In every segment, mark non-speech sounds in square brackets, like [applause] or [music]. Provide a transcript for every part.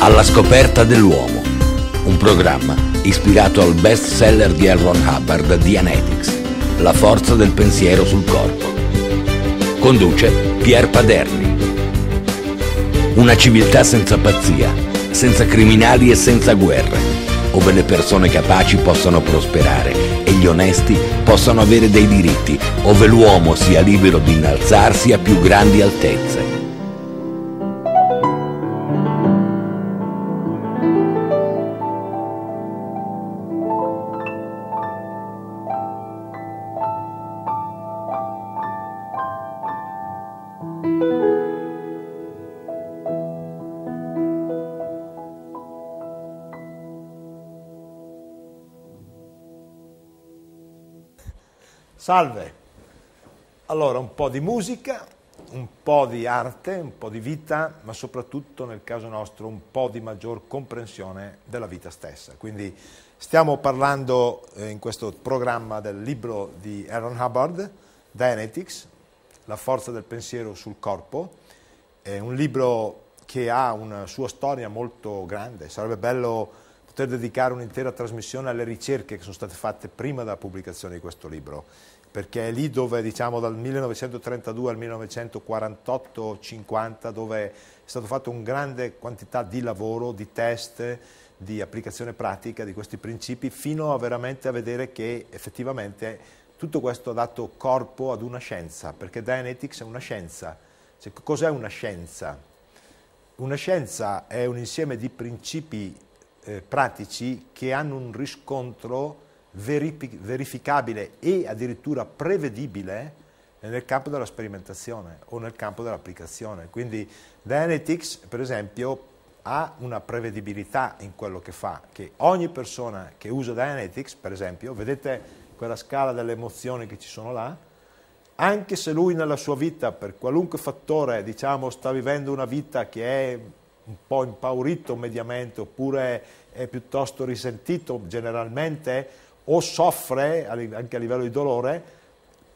Alla scoperta dell'uomo, un programma ispirato al best seller di Elron Hubbard, The Genetics. La forza del pensiero sul corpo. Conduce Pier Paderni. Una civiltà senza pazzia, senza criminali e senza guerre, dove le persone capaci possano prosperare e gli onesti possano avere dei diritti, dove l'uomo sia libero di innalzarsi a più grandi altezze Salve! Allora, un po' di musica, un po' di arte, un po' di vita, ma soprattutto nel caso nostro un po' di maggior comprensione della vita stessa. Quindi stiamo parlando eh, in questo programma del libro di Aaron Hubbard, Dianetics, La forza del pensiero sul corpo. È un libro che ha una sua storia molto grande, sarebbe bello poter dedicare un'intera trasmissione alle ricerche che sono state fatte prima della pubblicazione di questo libro perché è lì dove diciamo dal 1932 al 1948-50 dove è stato fatto un grande quantità di lavoro, di test, di applicazione pratica di questi principi fino a veramente a vedere che effettivamente tutto questo ha dato corpo ad una scienza, perché Dianetics è una scienza. Cioè, cos'è una scienza? Una scienza è un insieme di principi eh, pratici che hanno un riscontro verificabile e addirittura prevedibile nel campo della sperimentazione o nel campo dell'applicazione. Quindi Dianetics, per esempio, ha una prevedibilità in quello che fa, che ogni persona che usa Dianetics, per esempio, vedete quella scala delle emozioni che ci sono là, anche se lui nella sua vita, per qualunque fattore, diciamo, sta vivendo una vita che è un po' impaurito mediamente oppure è piuttosto risentito generalmente, o soffre anche a livello di dolore,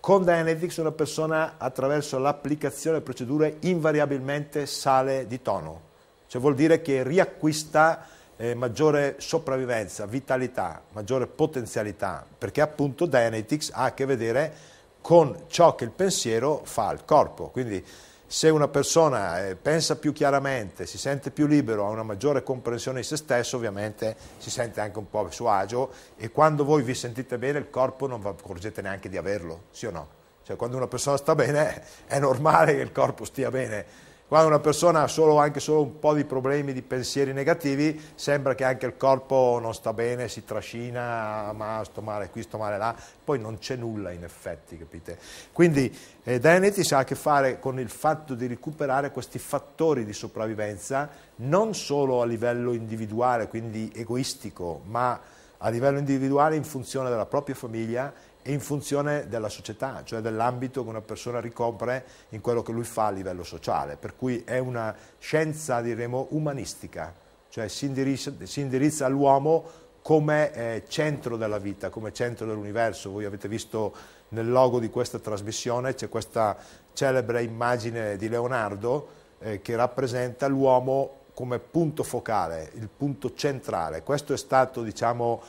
con Dianetics una persona attraverso l'applicazione delle procedure invariabilmente sale di tono, cioè vuol dire che riacquista eh, maggiore sopravvivenza, vitalità, maggiore potenzialità, perché appunto Dianetics ha a che vedere con ciò che il pensiero fa al corpo, quindi se una persona eh, pensa più chiaramente, si sente più libero, ha una maggiore comprensione di se stesso, ovviamente si sente anche un po' a suo agio e quando voi vi sentite bene il corpo non vi accorgete neanche di averlo, sì o no? Cioè quando una persona sta bene è normale che il corpo stia bene. Quando una persona ha solo, anche solo un po' di problemi, di pensieri negativi, sembra che anche il corpo non sta bene, si trascina, ma sto male qui, sto male là, poi non c'è nulla in effetti, capite? Quindi eh, Dianetics ha a che fare con il fatto di recuperare questi fattori di sopravvivenza, non solo a livello individuale, quindi egoistico, ma a livello individuale in funzione della propria famiglia in funzione della società, cioè dell'ambito che una persona ricopre in quello che lui fa a livello sociale, per cui è una scienza, diremo, umanistica, cioè si indirizza, indirizza all'uomo come eh, centro della vita, come centro dell'universo. Voi avete visto nel logo di questa trasmissione c'è questa celebre immagine di Leonardo eh, che rappresenta l'uomo come punto focale, il punto centrale. Questo è stato, diciamo,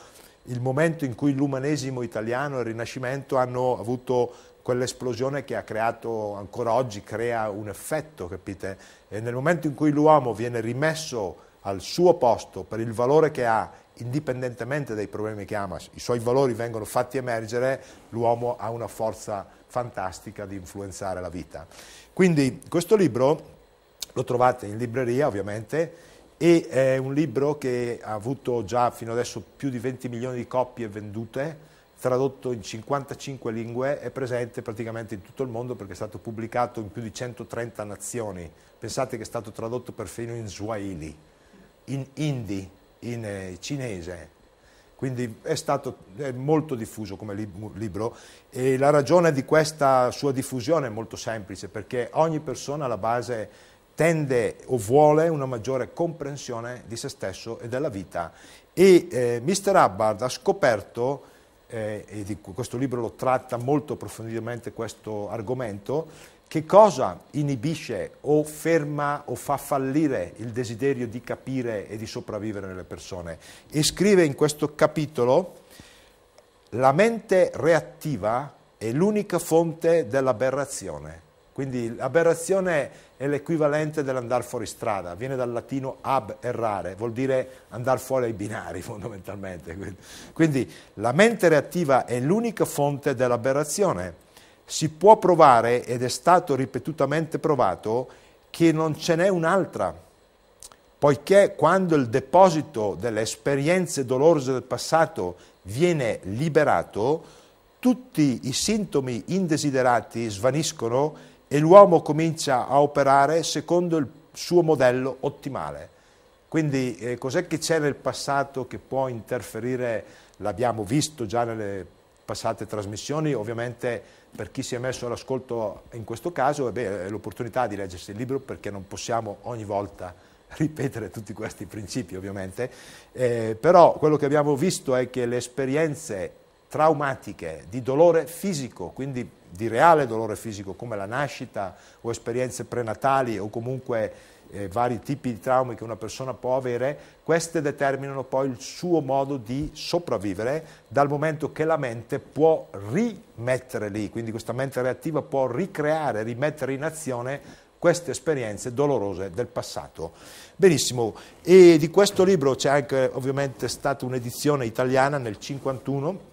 il momento in cui l'umanesimo italiano e il Rinascimento hanno avuto quell'esplosione che ha creato ancora oggi, crea un effetto, capite? E nel momento in cui l'uomo viene rimesso al suo posto per il valore che ha, indipendentemente dai problemi che ama, i suoi valori vengono fatti emergere, l'uomo ha una forza fantastica di influenzare la vita. Quindi questo libro lo trovate in libreria, ovviamente, e è un libro che ha avuto già fino adesso più di 20 milioni di copie vendute, tradotto in 55 lingue, è presente praticamente in tutto il mondo perché è stato pubblicato in più di 130 nazioni. Pensate che è stato tradotto perfino in swahili, in hindi, in eh, cinese. Quindi è stato è molto diffuso come lib- libro e la ragione di questa sua diffusione è molto semplice perché ogni persona alla base tende o vuole una maggiore comprensione di se stesso e della vita. E eh, Mr. Hubbard ha scoperto, eh, e di, questo libro lo tratta molto profondamente questo argomento, che cosa inibisce o ferma o fa fallire il desiderio di capire e di sopravvivere nelle persone. E scrive in questo capitolo, la mente reattiva è l'unica fonte dell'aberrazione. Quindi aberrazione è l'equivalente dell'andare fuori strada, viene dal latino ab errare, vuol dire andare fuori ai binari [laughs] fondamentalmente. Quindi la mente reattiva è l'unica fonte dell'aberrazione. Si può provare, ed è stato ripetutamente provato, che non ce n'è un'altra, poiché quando il deposito delle esperienze dolorose del passato viene liberato, tutti i sintomi indesiderati svaniscono e l'uomo comincia a operare secondo il suo modello ottimale. Quindi eh, cos'è che c'è nel passato che può interferire? L'abbiamo visto già nelle passate trasmissioni, ovviamente per chi si è messo all'ascolto in questo caso eh beh, è l'opportunità di leggersi il libro perché non possiamo ogni volta [laughs] ripetere tutti questi principi ovviamente, eh, però quello che abbiamo visto è che le esperienze traumatiche di dolore fisico, quindi di reale dolore fisico come la nascita o esperienze prenatali o comunque eh, vari tipi di traumi che una persona può avere, queste determinano poi il suo modo di sopravvivere dal momento che la mente può rimettere lì, quindi questa mente reattiva può ricreare, rimettere in azione queste esperienze dolorose del passato. Benissimo, e di questo libro c'è anche ovviamente stata un'edizione italiana nel 1951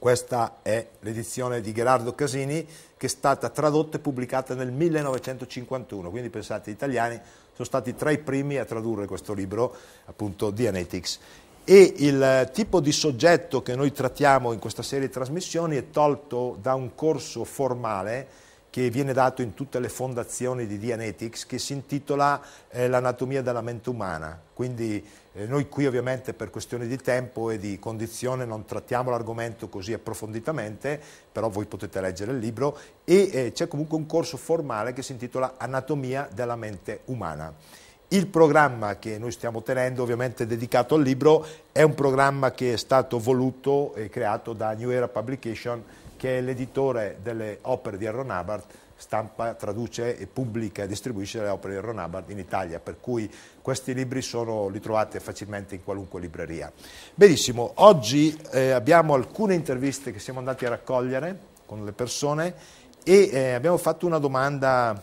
questa è l'edizione di Gerardo Casini che è stata tradotta e pubblicata nel 1951, quindi pensate gli italiani sono stati tra i primi a tradurre questo libro, appunto Dianetics. E il tipo di soggetto che noi trattiamo in questa serie di trasmissioni è tolto da un corso formale che viene dato in tutte le fondazioni di Dianetics che si intitola eh, L'anatomia della mente umana. Quindi eh, noi qui ovviamente per questioni di tempo e di condizione non trattiamo l'argomento così approfonditamente, però voi potete leggere il libro e eh, c'è comunque un corso formale che si intitola Anatomia della mente umana. Il programma che noi stiamo tenendo, ovviamente dedicato al libro, è un programma che è stato voluto e creato da New Era Publication che è l'editore delle opere di Aaron Hubbard, stampa, traduce e pubblica e distribuisce le opere di Aaron Hubbard in Italia, per cui questi libri sono, li trovate facilmente in qualunque libreria. Benissimo, oggi eh, abbiamo alcune interviste che siamo andati a raccogliere con le persone e eh, abbiamo fatto una domanda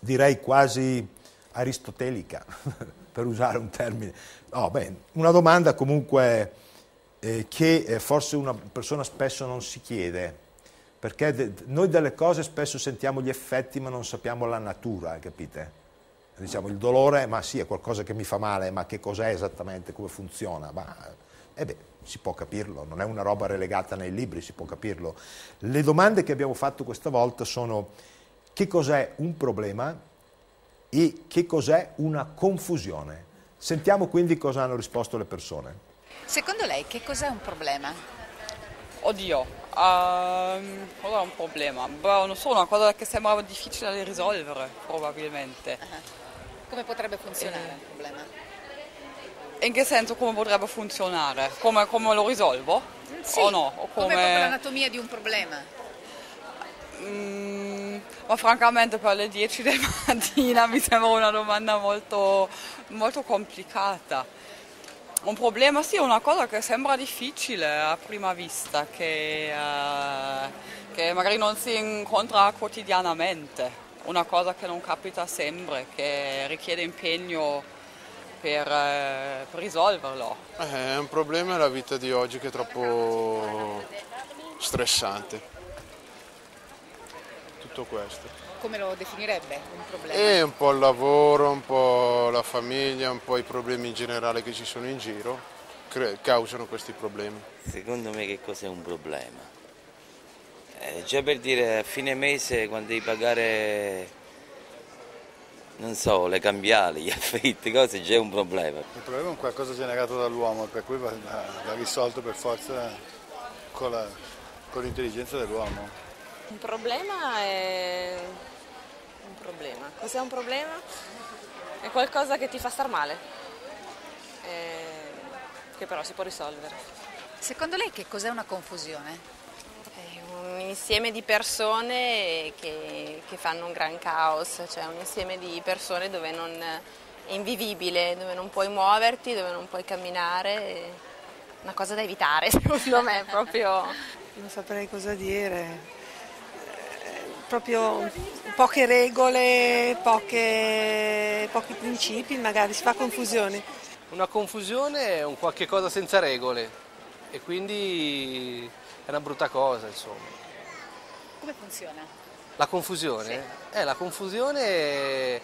direi quasi aristotelica, [laughs] per usare un termine. No, beh, una domanda comunque eh, che eh, forse una persona spesso non si chiede, perché de noi delle cose spesso sentiamo gli effetti ma non sappiamo la natura, capite? Diciamo il dolore, ma sì, è qualcosa che mi fa male, ma che cos'è esattamente, come funziona? Ma, eh beh, si può capirlo, non è una roba relegata nei libri, si può capirlo. Le domande che abbiamo fatto questa volta sono che cos'è un problema e che cos'è una confusione. Sentiamo quindi cosa hanno risposto le persone. Secondo lei che cos'è un problema? Oddio, um, cos'è un problema? Beh, non so, una cosa che sembra difficile da risolvere, probabilmente. Uh-huh. Come potrebbe funzionare eh. problema? In che senso come potrebbe funzionare? Come, come lo risolvo? Sì. o no? O come... come l'anatomia di un problema? Mm, ma francamente per le 10 [laughs] del mattina mi sembra una domanda molto, molto complicata un problema, sì, è una cosa che sembra difficile a prima vista, che, eh, che, magari non si incontra quotidianamente, una cosa che non capita sempre, che richiede impegno per, eh, per risolverlo. Eh, è un problema la vita di oggi che è troppo stressante. Tutto questo come lo definirebbe un problema? È eh, un po' il lavoro, un po' la famiglia, un po' i problemi in generale che ci sono in giro causano questi problemi. Secondo me che cos'è un problema? Eh, già per dire a fine mese quando devi pagare non so, le cambiali, [laughs] gli affitti, cose, già è un problema. Il problema è un qualcosa generato dall'uomo, per cui va, va risolto per forza con l'intelligenza dell'uomo. Un problema è un problema. Cos'è un problema? È qualcosa che ti fa star male, eh, che però si può risolvere. Secondo lei che cos'è una confusione? È un insieme di persone che, che, fanno un gran caos, cioè un insieme di persone dove non, è invivibile, dove non puoi muoverti, dove non puoi camminare, una cosa da evitare [laughs] secondo me proprio. Non saprei cosa dire, proprio poche regole, poche, pochi principi, magari si fa confusione. Una confusione è un qualche cosa senza regole e quindi è una brutta cosa insomma. Come funziona? La confusione? Sì. Eh, la confusione eh,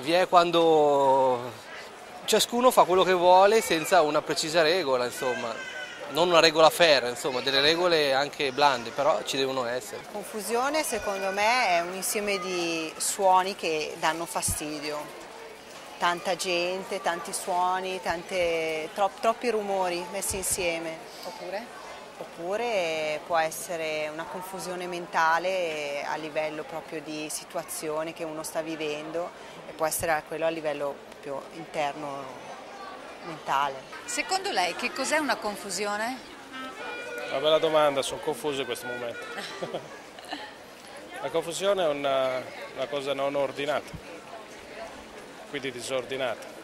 vi è quando ciascuno fa quello che vuole senza una precisa regola insomma non una regola ferra, insomma, delle regole anche blande, però ci devono essere. Confusione secondo me è un insieme di suoni che danno fastidio. Tanta gente, tanti suoni, tante, tro, troppi rumori messi insieme. Oppure? Oppure può essere una confusione mentale a livello proprio di situazione che uno sta vivendo e può essere quello a livello proprio interno mentale. Secondo lei che cos'è una confusione? Una bella domanda, sono confuso in questo momento. [laughs] la confusione è una, una cosa non ordinata, quindi disordinata.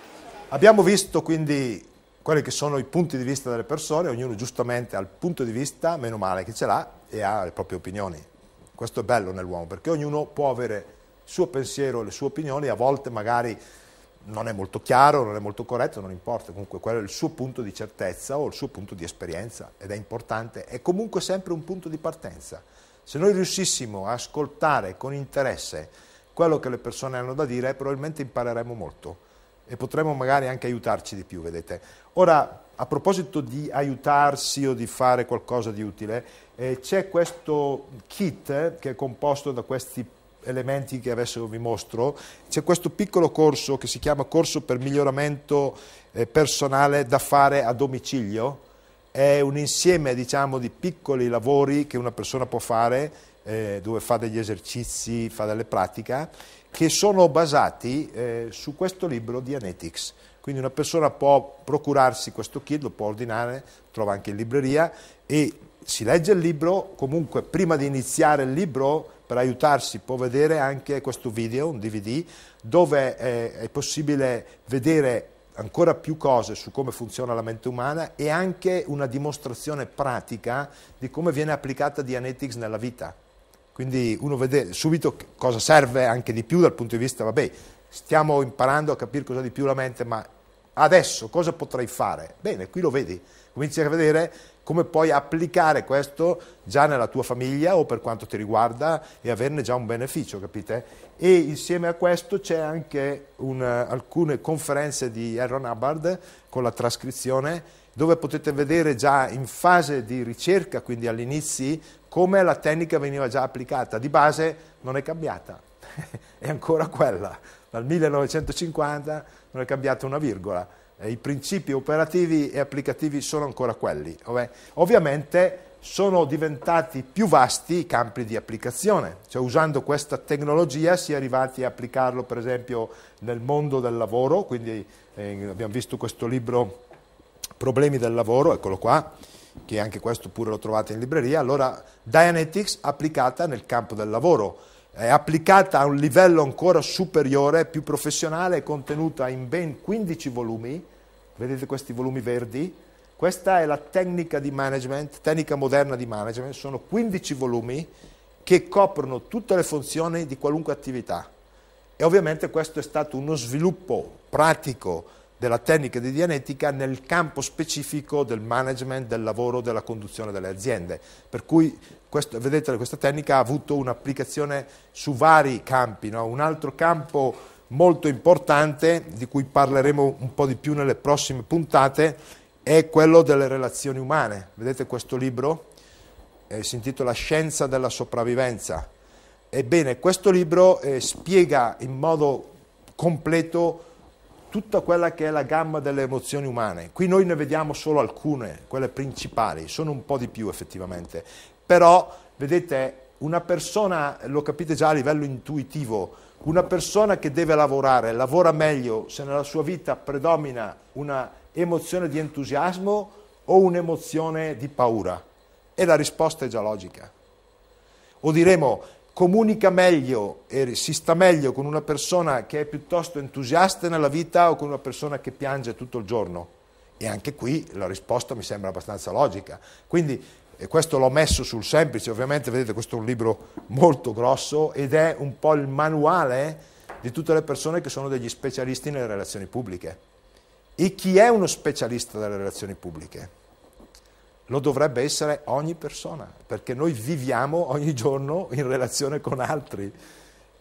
Abbiamo visto quindi quelli che sono i punti di vista delle persone, ognuno giustamente ha il punto di vista, meno male che ce l'ha, e ha le proprie opinioni. Questo è bello nell'uomo, perché ognuno può avere il suo pensiero, le sue opinioni, a volte magari non è molto chiaro, non è molto corretto, non importa, comunque quello è il suo punto di certezza o il suo punto di esperienza ed è importante, è comunque sempre un punto di partenza. Se noi riuscissimo a ascoltare con interesse quello che le persone hanno da dire, probabilmente impareremo molto e potremmo magari anche aiutarci di più, vedete. Ora, a proposito di aiutarsi o di fare qualcosa di utile, eh, c'è questo kit che è composto da questi elementi che adesso vi mostro, c'è questo piccolo corso che si chiama corso per miglioramento eh, personale da fare a domicilio, è un insieme diciamo, di piccoli lavori che una persona può fare, eh, dove fa degli esercizi, fa delle pratiche, che sono basati eh, su questo libro di Anetics. Quindi una persona può procurarsi questo kit, lo può ordinare, trova anche in libreria e si legge il libro, comunque prima di iniziare il libro per aiutarsi può vedere anche questo video, un DVD, dove è possibile vedere ancora più cose su come funziona la mente umana e anche una dimostrazione pratica di come viene applicata Dianetics nella vita. Quindi uno vede subito cosa serve anche di più dal punto di vista, vabbè, stiamo imparando a capire cosa di più la mente, ma adesso cosa potrei fare? Bene, qui lo vedi, cominci a vedere come puoi applicare questo già nella tua famiglia o per quanto ti riguarda e averne già un beneficio, capite? E insieme a questo c'è anche un, alcune conferenze di Aaron Hubbard con la trascrizione dove potete vedere già in fase di ricerca, quindi all'inizio, come la tecnica veniva già applicata. Di base non è cambiata, [laughs] è ancora quella. Dal 1950 non è cambiata una virgola. Eh, i principi operativi e applicativi sono ancora quelli. Ovviamente sono diventati più vasti i campi di applicazione, cioè usando questa tecnologia si è arrivati a applicarlo per esempio nel mondo del lavoro, quindi eh, abbiamo visto questo libro Problemi del lavoro, eccolo qua, che anche questo pure lo trovate in libreria, allora Dianetics applicata nel campo del lavoro è applicata a un livello ancora superiore, più professionale, è contenuta in ben 15 volumi, vedete questi volumi verdi, questa è la tecnica di management, tecnica moderna di management, sono 15 volumi che coprono tutte le funzioni di qualunque attività e ovviamente questo è stato uno sviluppo pratico, della tecnica di dianetica nel campo specifico del management, del lavoro, della conduzione delle aziende. Per cui questo, vedete questa tecnica ha avuto un'applicazione su vari campi, no? un altro campo molto importante di cui parleremo un po' di più nelle prossime puntate è quello delle relazioni umane. Vedete questo libro? Eh, si intitola Scienza della sopravvivenza. Ebbene, questo libro eh, spiega in modo completo tutta quella che è la gamma delle emozioni umane. Qui noi ne vediamo solo alcune, quelle principali, sono un po' di più effettivamente. Però, vedete, una persona, lo capite già a livello intuitivo, una persona che deve lavorare, lavora meglio se nella sua vita predomina una emozione di entusiasmo o un'emozione di paura. E la risposta è già logica. O diremo comunica meglio e si sta meglio con una persona che è piuttosto entusiasta nella vita o con una persona che piange tutto il giorno? E anche qui la risposta mi sembra abbastanza logica. Quindi e questo l'ho messo sul semplice, ovviamente vedete questo è un libro molto grosso ed è un po' il manuale di tutte le persone che sono degli specialisti nelle relazioni pubbliche. E chi è uno specialista delle relazioni pubbliche? Lo dovrebbe essere ogni persona, perché noi viviamo ogni giorno in relazione con altri.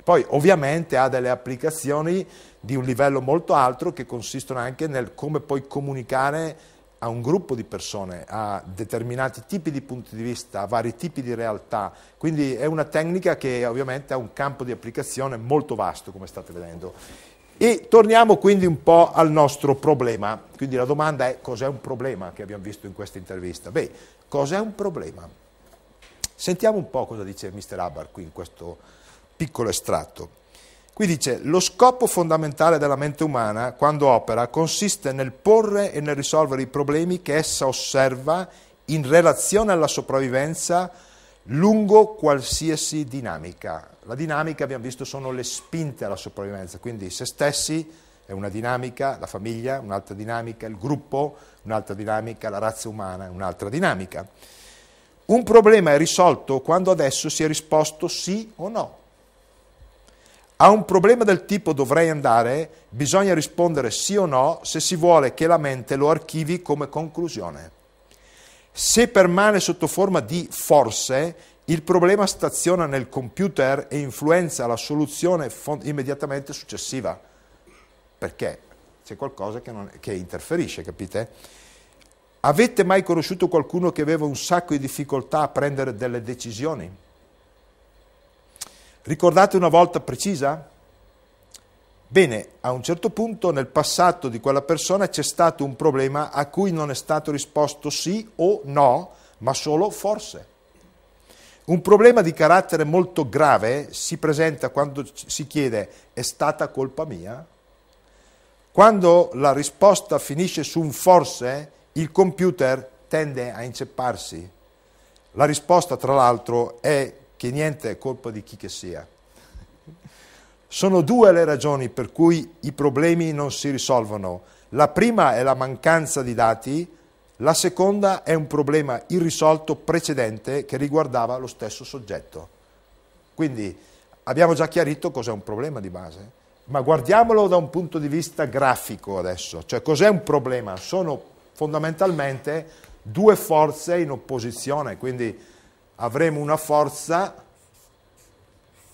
Poi ovviamente ha delle applicazioni di un livello molto alto che consistono anche nel come puoi comunicare a un gruppo di persone, a determinati tipi di punti di vista, a vari tipi di realtà. Quindi è una tecnica che ovviamente ha un campo di applicazione molto vasto, come state vedendo. E torniamo quindi un po' al nostro problema. Quindi la domanda è cos'è un problema che abbiamo visto in questa intervista? Beh, cos'è un problema? Sentiamo un po' cosa dice Mr. Abar qui in questo piccolo estratto. Qui dice, lo scopo fondamentale della mente umana quando opera consiste nel porre e nel risolvere i problemi che essa osserva in relazione alla sopravvivenza lungo qualsiasi dinamica. La dinamica, abbiamo visto, sono le spinte alla sopravvivenza, quindi se stessi è una dinamica, la famiglia un'altra dinamica, il gruppo un'altra dinamica, la razza umana un'altra dinamica. Un problema è risolto quando adesso si è risposto sì o no. A un problema del tipo dovrei andare bisogna rispondere sì o no se si vuole che la mente lo archivi come conclusione. Se permane sotto forma di forze, il problema staziona nel computer e influenza la soluzione immediatamente successiva, perché c'è qualcosa che, non, che interferisce, capite? Avete mai conosciuto qualcuno che aveva un sacco di difficoltà a prendere delle decisioni? Ricordate una volta precisa? Bene, a un certo punto nel passato di quella persona c'è stato un problema a cui non è stato risposto sì o no, ma solo forse. Un problema di carattere molto grave si presenta quando si chiede è stata colpa mia? Quando la risposta finisce su un forse, il computer tende a incepparsi. La risposta, tra l'altro, è che niente è colpa di chi che sia. Sono due le ragioni per cui i problemi non si risolvono. La prima è la mancanza di dati, la seconda è un problema irrisolto precedente che riguardava lo stesso soggetto. Quindi abbiamo già chiarito cos'è un problema di base, ma guardiamolo da un punto di vista grafico adesso, cioè cos'è un problema? Sono fondamentalmente due forze in opposizione, quindi avremo una forza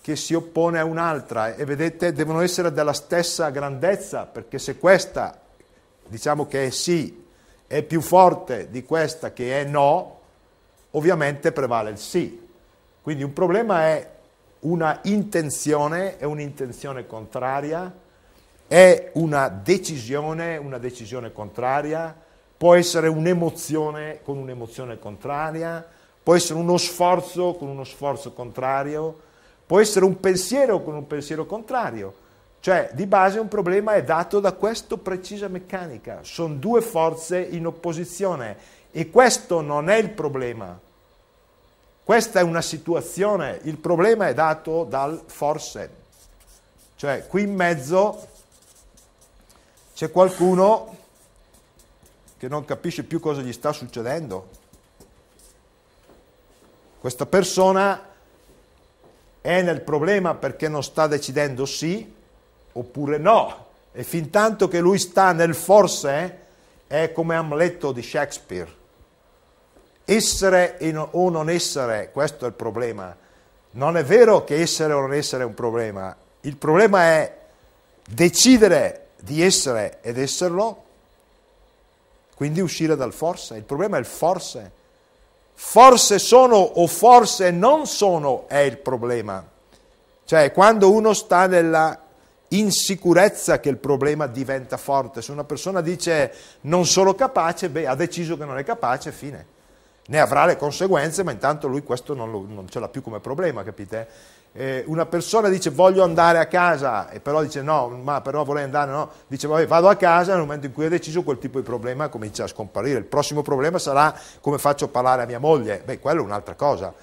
che si oppone a un'altra e vedete devono essere della stessa grandezza perché se questa diciamo che è sì è più forte di questa che è no, ovviamente prevale il sì. Quindi un problema è una intenzione, è un'intenzione contraria, è una decisione, una decisione contraria, può essere un'emozione con un'emozione contraria, può essere uno sforzo con uno sforzo contrario, Può essere un pensiero con un pensiero contrario. Cioè, di base un problema è dato da questa precisa meccanica. Sono due forze in opposizione e questo non è il problema. Questa è una situazione, il problema è dato dal forse. Cioè, qui in mezzo c'è qualcuno che non capisce più cosa gli sta succedendo. Questa persona è nel problema perché non sta decidendo sì oppure no. E fin tanto che lui sta nel forse, è come Amletto di Shakespeare. Essere o non essere, questo è il problema. Non è vero che essere o non essere è un problema. Il problema è decidere di essere ed esserlo, quindi uscire dal forse. Il problema è il forse forse sono o forse non sono è il problema. Cioè quando uno sta nella insicurezza che il problema diventa forte, se una persona dice non sono capace, beh ha deciso che non è capace, fine. Ne avrà le conseguenze, ma intanto lui questo non, lo, non ce l'ha più come problema, capite? eh, una persona dice voglio andare a casa e però dice no, ma però vorrei andare, no, dice vabbè vado a casa, nel momento in cui ha deciso quel tipo di problema comincia a scomparire, il prossimo problema sarà come faccio a parlare a mia moglie, beh quello è un'altra cosa,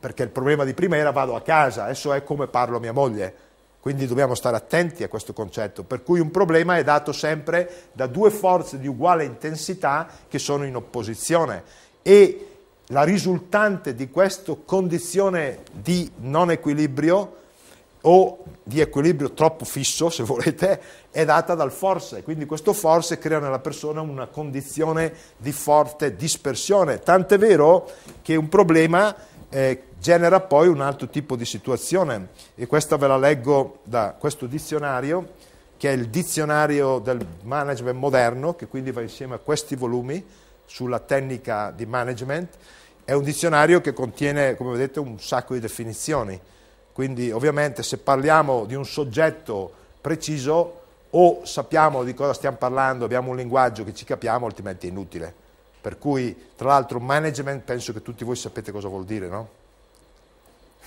perché il problema di prima era vado a casa, adesso è come parlo a mia moglie. Quindi dobbiamo stare attenti a questo concetto, per cui un problema è dato sempre da due forze di uguale intensità che sono in opposizione e la risultante di questa condizione di non equilibrio o di equilibrio troppo fisso, se volete, è data dal forse. Quindi questo forse crea nella persona una condizione di forte dispersione. Tant'è vero che un problema eh, genera poi un altro tipo di situazione. E questa ve la leggo da questo dizionario, che è il dizionario del management moderno, che quindi va insieme a questi volumi sulla tecnica di management. È un dizionario che contiene, come vedete, un sacco di definizioni, quindi ovviamente se parliamo di un soggetto preciso o sappiamo di cosa stiamo parlando, abbiamo un linguaggio che ci capiamo, altrimenti è inutile. Per cui, tra l'altro, management penso che tutti voi sapete cosa vuol dire, no?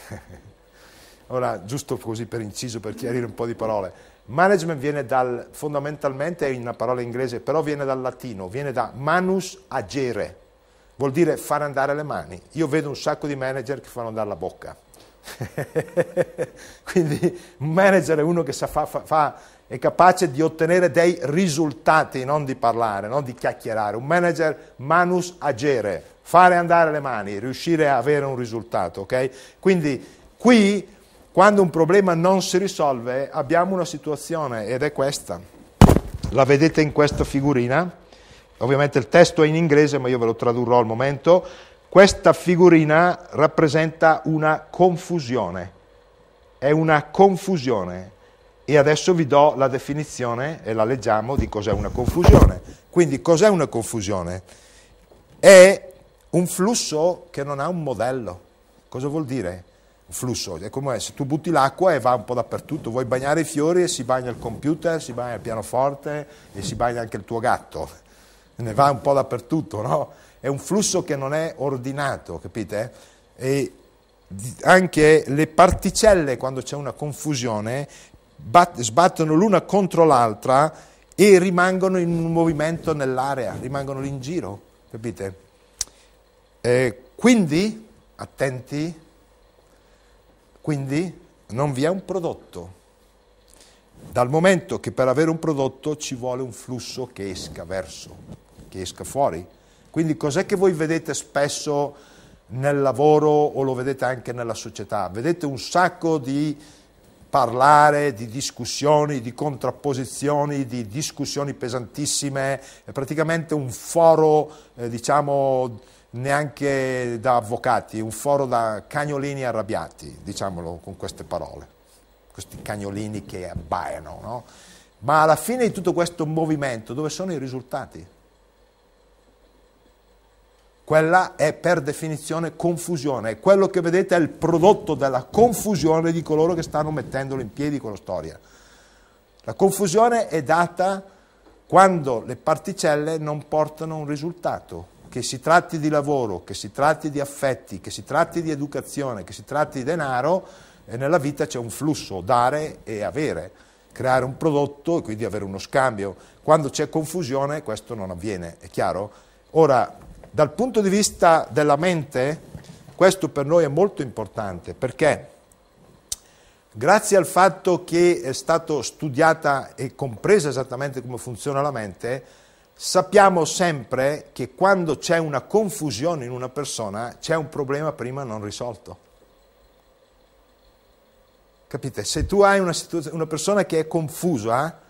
[laughs] Ora, giusto così per inciso, per chiarire un po' di parole, management viene dal, fondamentalmente è una parola inglese, però viene dal latino, viene da manus agere, vuol dire far andare le mani. Io vedo un sacco di manager che fanno andare la bocca. [laughs] Quindi un manager è uno che sa, fa, fa, è capace di ottenere dei risultati, non di parlare, non di chiacchierare. Un manager manus agere, fare andare le mani, riuscire a avere un risultato. Okay? Quindi qui, quando un problema non si risolve, abbiamo una situazione ed è questa. La vedete in questa figurina? Ovviamente il testo è in inglese, ma io ve lo tradurrò al momento. Questa figurina rappresenta una confusione, è una confusione. E adesso vi do la definizione e la leggiamo di cos'è una confusione. Quindi cos'è una confusione? È un flusso che non ha un modello. Cosa vuol dire? Un flusso è come se tu butti l'acqua e va un po' dappertutto. Vuoi bagnare i fiori e si bagna il computer, si bagna il pianoforte e si bagna anche il tuo gatto ne va un po' dappertutto, no? È un flusso che non è ordinato, capite? E anche le particelle, quando c'è una confusione, sbattono l'una contro l'altra e rimangono in un movimento nell'area, rimangono lì in giro, capite? Eh, quindi, attenti, quindi non vi è un prodotto. Dal momento che per avere un prodotto ci vuole un flusso che esca verso che esca fuori. Quindi cos'è che voi vedete spesso nel lavoro o lo vedete anche nella società? Vedete un sacco di parlare, di discussioni, di contrapposizioni, di discussioni pesantissime, è praticamente un foro, eh, diciamo, neanche da avvocati, un foro da cagnolini arrabbiati, diciamolo con queste parole, questi cagnolini che abbaiano, no? Ma alla fine di tutto questo movimento, dove sono i risultati? Quella è per definizione confusione e quello che vedete è il prodotto della confusione di coloro che stanno mettendolo in piedi con la storia. La confusione è data quando le particelle non portano un risultato, che si tratti di lavoro, che si tratti di affetti, che si tratti di educazione, che si tratti di denaro, eh, nella vita c'è un flusso, dare e avere, creare un prodotto e quindi avere uno scambio. Quando c'è confusione questo non avviene, è chiaro? Ora, dal punto di vista della mente, questo per noi è molto importante perché grazie al fatto che è stata studiata e compresa esattamente come funziona la mente, sappiamo sempre che quando c'è una confusione in una persona c'è un problema prima non risolto. Capite? Se tu hai una, una persona che è confusa,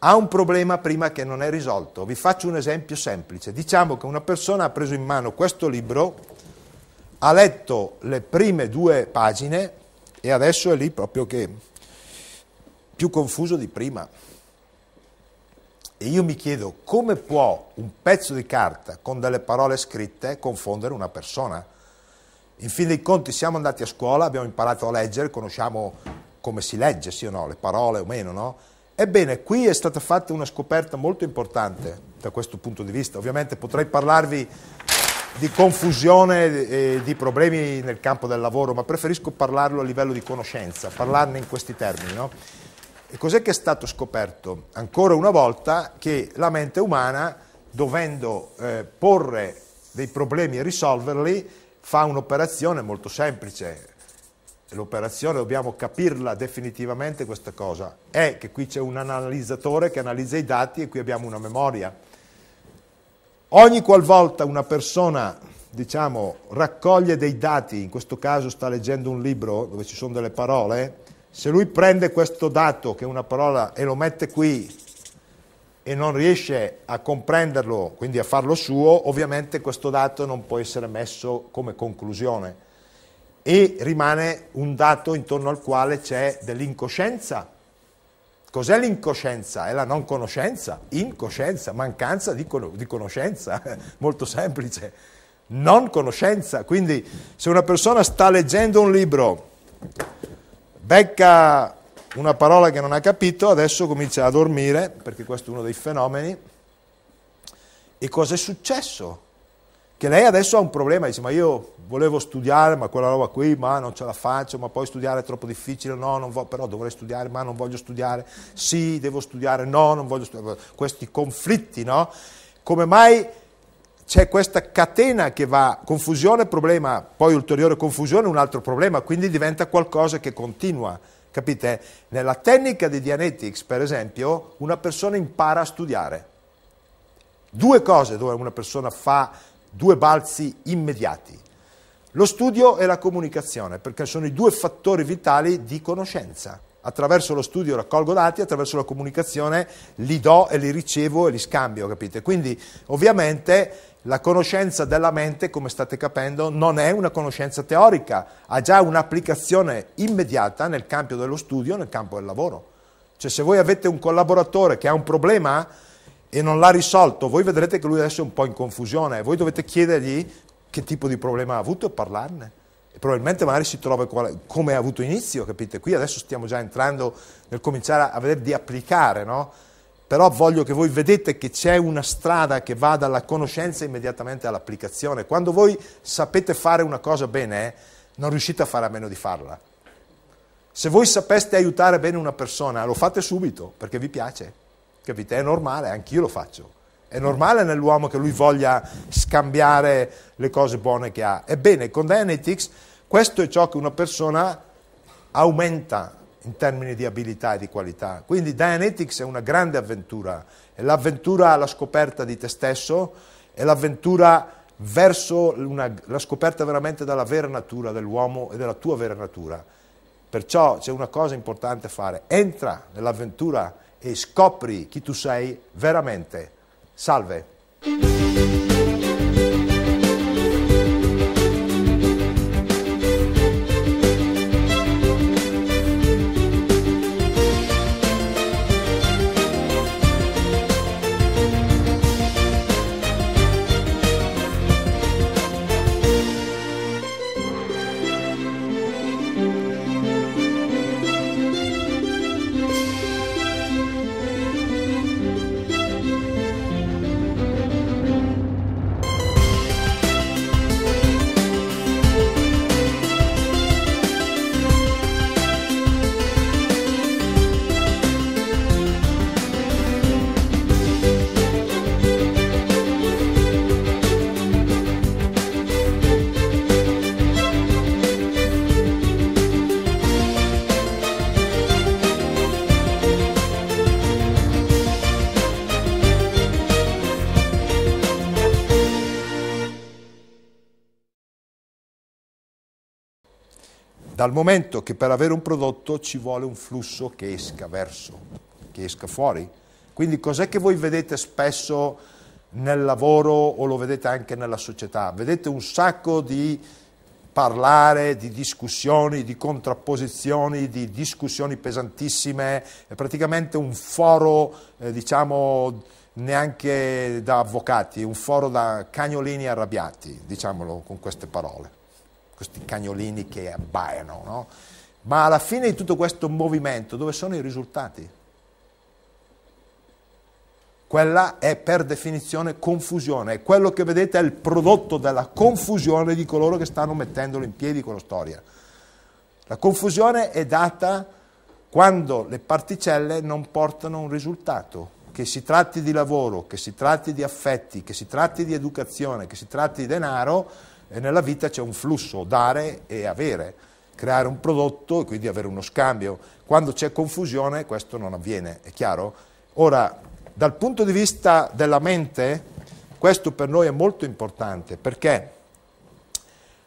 ha un problema prima che non è risolto. Vi faccio un esempio semplice. Diciamo che una persona ha preso in mano questo libro, ha letto le prime due pagine e adesso è lì proprio che più confuso di prima. E io mi chiedo come può un pezzo di carta con delle parole scritte confondere una persona? In fin dei conti siamo andati a scuola, abbiamo imparato a leggere, conosciamo come si legge, sì o no, le parole o meno, no? Ebbene, qui è stata fatta una scoperta molto importante da questo punto di vista. Ovviamente potrei parlarvi di confusione e di problemi nel campo del lavoro, ma preferisco parlarlo a livello di conoscenza, parlarne in questi termini. No? E cos'è che è stato scoperto? Ancora una volta che la mente umana, dovendo eh, porre dei problemi e risolverli, fa un'operazione molto semplice, l'operazione, dobbiamo capirla definitivamente questa cosa, è che qui c'è un analizzatore che analizza i dati e qui abbiamo una memoria. Ogni qualvolta una persona, diciamo, raccoglie dei dati, in questo caso sta leggendo un libro dove ci sono delle parole, se lui prende questo dato, che è una parola, e lo mette qui e non riesce a comprenderlo, quindi a farlo suo, ovviamente questo dato non può essere messo come conclusione e rimane un dato intorno al quale c'è dell'incoscienza. Cos'è l'incoscienza? È la non conoscenza, incoscienza, mancanza di, con di conoscenza, [laughs] molto semplice, non conoscenza. Quindi se una persona sta leggendo un libro, becca una parola che non ha capito, adesso comincia a dormire, perché questo è uno dei fenomeni. E cosa è successo? che lei adesso ha un problema, dice ma io volevo studiare, ma quella roba qui, ma non ce la faccio, ma poi studiare è troppo difficile, no, non vo- però dovrei studiare, ma non voglio studiare, sì, devo studiare, no, non voglio studiare, questi conflitti, no? Come mai c'è questa catena che va confusione, problema, poi ulteriore confusione, un altro problema, quindi diventa qualcosa che continua, capite? Nella tecnica di Dianetics, per esempio, una persona impara a studiare. Due cose dove una persona fa due balzi immediati. Lo studio e la comunicazione, perché sono i due fattori vitali di conoscenza. Attraverso lo studio raccolgo dati, attraverso la comunicazione li do e li ricevo e li scambio, capite? Quindi ovviamente la conoscenza della mente, come state capendo, non è una conoscenza teorica, ha già un'applicazione immediata nel campo dello studio, nel campo del lavoro. Cioè se voi avete un collaboratore che ha un problema, e non l'ha risolto, voi vedrete che lui adesso è un po' in confusione, e voi dovete chiedergli che tipo di problema ha avuto e parlarne. E probabilmente magari si trova quale, come ha avuto inizio, capite? Qui adesso stiamo già entrando nel cominciare a vedere di applicare, no? Però voglio che voi vedete che c'è una strada che va dalla conoscenza immediatamente all'applicazione. Quando voi sapete fare una cosa bene, non riuscite a fare a meno di farla. Se voi sapeste aiutare bene una persona, lo fate subito perché vi piace. Capite? È normale, anch'io lo faccio. È normale nell'uomo che lui voglia scambiare le cose buone che ha. Ebbene, con Dianetics questo è ciò che una persona aumenta in termini di abilità e di qualità. Quindi Dianetics è una grande avventura, è l'avventura alla scoperta di te stesso, è l'avventura verso una, la scoperta veramente della vera natura dell'uomo e della tua vera natura. Perciò c'è una cosa importante a fare, entra nell'avventura e scopri chi tu sei veramente. Salve! dal momento che per avere un prodotto ci vuole un flusso che esca verso, che esca fuori. Quindi cos'è che voi vedete spesso nel lavoro o lo vedete anche nella società? Vedete un sacco di parlare, di discussioni, di contrapposizioni, di discussioni pesantissime, è praticamente un foro, eh, diciamo, neanche da avvocati, un foro da cagnolini arrabbiati, diciamolo con queste parole questi cagnolini che abbaiano, no? Ma alla fine di tutto questo movimento, dove sono i risultati? Quella è per definizione confusione, quello che vedete è il prodotto della confusione di coloro che stanno mettendolo in piedi con la storia. La confusione è data quando le particelle non portano un risultato, che si tratti di lavoro, che si tratti di affetti, che si tratti di educazione, che si tratti di denaro, e nella vita c'è un flusso, dare e avere, creare un prodotto e quindi avere uno scambio. Quando c'è confusione questo non avviene, è chiaro? Ora, dal punto di vista della mente, questo per noi è molto importante perché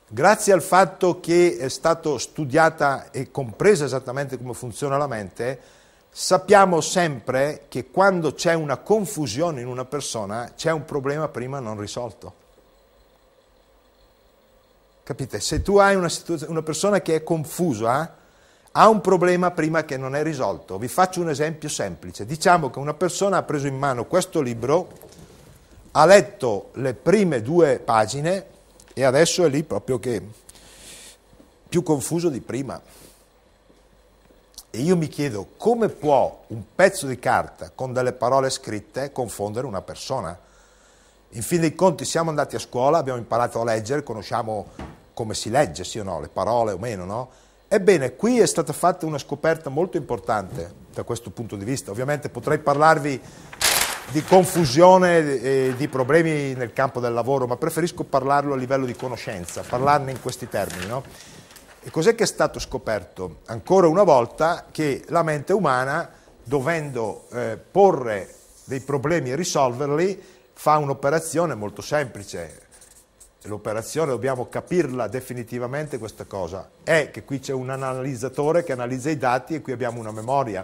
grazie al fatto che è stata studiata e compresa esattamente come funziona la mente, sappiamo sempre che quando c'è una confusione in una persona c'è un problema prima non risolto. Capite? Se tu hai una, una persona che è confusa, ha un problema prima che non è risolto. Vi faccio un esempio semplice. Diciamo che una persona ha preso in mano questo libro, ha letto le prime due pagine e adesso è lì proprio che più confuso di prima. E io mi chiedo come può un pezzo di carta con delle parole scritte confondere una persona? In fin dei conti siamo andati a scuola, abbiamo imparato a leggere, conosciamo come si legge, sì o no, le parole o meno, no? Ebbene, qui è stata fatta una scoperta molto importante da questo punto di vista. Ovviamente potrei parlarvi di confusione e di problemi nel campo del lavoro, ma preferisco parlarlo a livello di conoscenza, parlarne in questi termini. No? E cos'è che è stato scoperto? Ancora una volta che la mente umana, dovendo eh, porre dei problemi e risolverli, fa un'operazione molto semplice. L'operazione dobbiamo capirla definitivamente questa cosa. È che qui c'è un analizzatore che analizza i dati e qui abbiamo una memoria.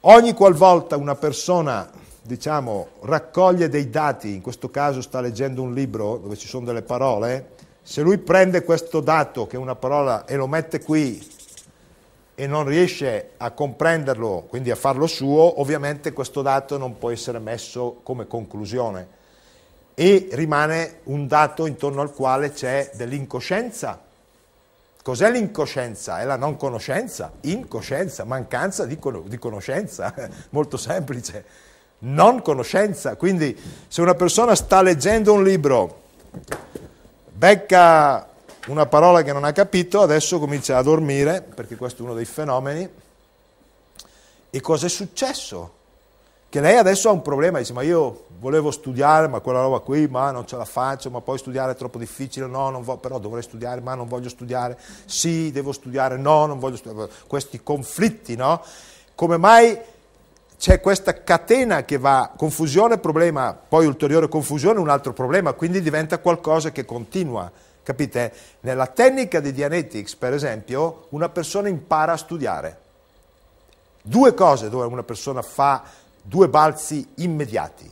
Ogni qualvolta una persona, diciamo, raccoglie dei dati, in questo caso sta leggendo un libro dove ci sono delle parole, se lui prende questo dato, che è una parola, e lo mette qui e non riesce a comprenderlo, quindi a farlo suo, ovviamente questo dato non può essere messo come conclusione e rimane un dato intorno al quale c'è dell'incoscienza. Cos'è l'incoscienza? È la non conoscenza, incoscienza, mancanza di, con di conoscenza, [laughs] molto semplice, non conoscenza. Quindi se una persona sta leggendo un libro, becca una parola che non ha capito, adesso comincia a dormire, perché questo è uno dei fenomeni. E cosa è successo? Che lei adesso ha un problema, dice ma io volevo studiare, ma quella roba qui, ma non ce la faccio, ma poi studiare è troppo difficile, no, non vo- però dovrei studiare, ma non voglio studiare, sì, devo studiare, no, non voglio studiare, questi conflitti, no? Come mai c'è questa catena che va confusione, problema, poi ulteriore confusione, un altro problema, quindi diventa qualcosa che continua. Capite? Nella tecnica di Dianetics, per esempio, una persona impara a studiare. Due cose dove una persona fa due balzi immediati.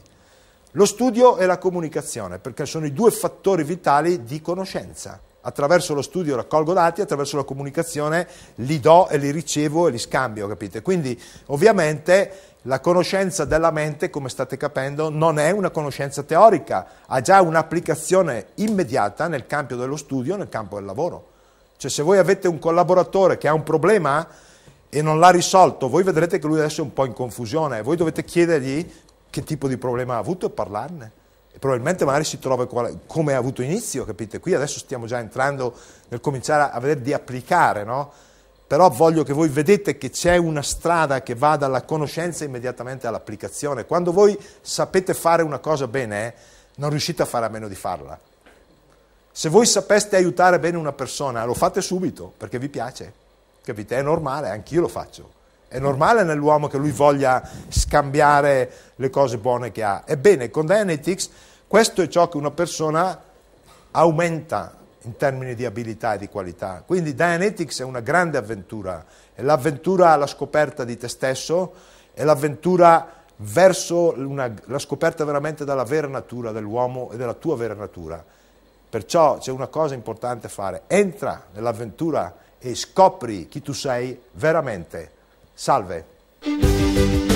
Lo studio e la comunicazione, perché sono i due fattori vitali di conoscenza. Attraverso lo studio raccolgo dati, attraverso la comunicazione li do e li ricevo e li scambio, capite? Quindi, ovviamente, la conoscenza della mente, come state capendo, non è una conoscenza teorica, ha già un'applicazione immediata nel campo dello studio, nel campo del lavoro. Cioè se voi avete un collaboratore che ha un problema e non l'ha risolto, voi vedrete che lui adesso è un po' in confusione, voi dovete chiedergli che tipo di problema ha avuto e parlarne. E probabilmente magari si trova quale, come ha avuto inizio, capite? Qui adesso stiamo già entrando nel cominciare a, a vedere di applicare, no? però voglio che voi vedete che c'è una strada che va dalla conoscenza immediatamente all'applicazione. Quando voi sapete fare una cosa bene, non riuscite a fare a meno di farla. Se voi sapeste aiutare bene una persona, lo fate subito perché vi piace, capite? È normale, anch'io lo faccio. È normale nell'uomo che lui voglia scambiare le cose buone che ha. Ebbene, con Dianetics questo è ciò che una persona aumenta in termini di abilità e di qualità. Quindi Dianetics è una grande avventura, è l'avventura alla scoperta di te stesso, è l'avventura verso una, la scoperta veramente della vera natura dell'uomo e della tua vera natura. Perciò c'è una cosa importante a fare, entra nell'avventura e scopri chi tu sei veramente. Salve!